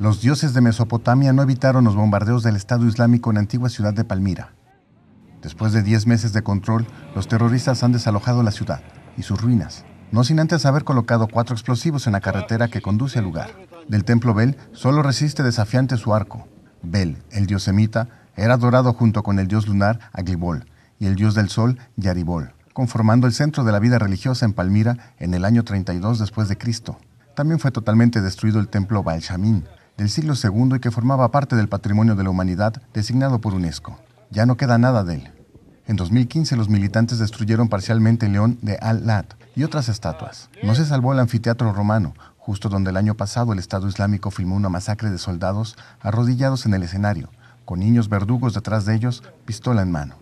los dioses de Mesopotamia no evitaron los bombardeos del Estado Islámico en la antigua ciudad de Palmira. Después de 10 meses de control, los terroristas han desalojado la ciudad y sus ruinas, no sin antes haber colocado cuatro explosivos en la carretera que conduce al lugar. Del templo Bel solo resiste desafiante su arco. Bel, el dios semita, era adorado junto con el dios lunar Aglibol y el dios del sol Yaribol, conformando el centro de la vida religiosa en Palmira en el año 32 después de Cristo. También fue totalmente destruido el templo Shamin, del siglo II y que formaba parte del Patrimonio de la Humanidad designado por UNESCO. Ya no queda nada de él. En 2015 los militantes destruyeron parcialmente el león de Al-Lat y otras estatuas. No se salvó el anfiteatro romano, justo donde el año pasado el Estado Islámico filmó una masacre de soldados arrodillados en el escenario, con niños verdugos detrás de ellos, pistola en mano.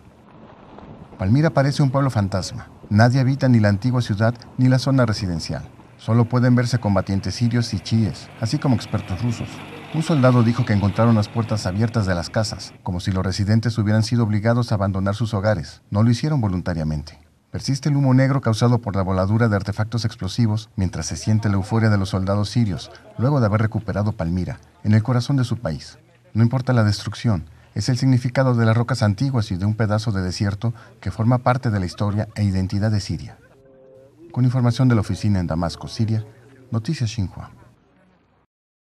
Palmira parece un pueblo fantasma. Nadie habita ni la antigua ciudad ni la zona residencial. Solo pueden verse combatientes sirios y chiíes, así como expertos rusos, un soldado dijo que encontraron las puertas abiertas de las casas, como si los residentes hubieran sido obligados a abandonar sus hogares. No lo hicieron voluntariamente. Persiste el humo negro causado por la voladura de artefactos explosivos mientras se siente la euforia de los soldados sirios, luego de haber recuperado Palmira, en el corazón de su país. No importa la destrucción, es el significado de las rocas antiguas y de un pedazo de desierto que forma parte de la historia e identidad de Siria. Con información de la oficina en Damasco, Siria, Noticias Xinhua.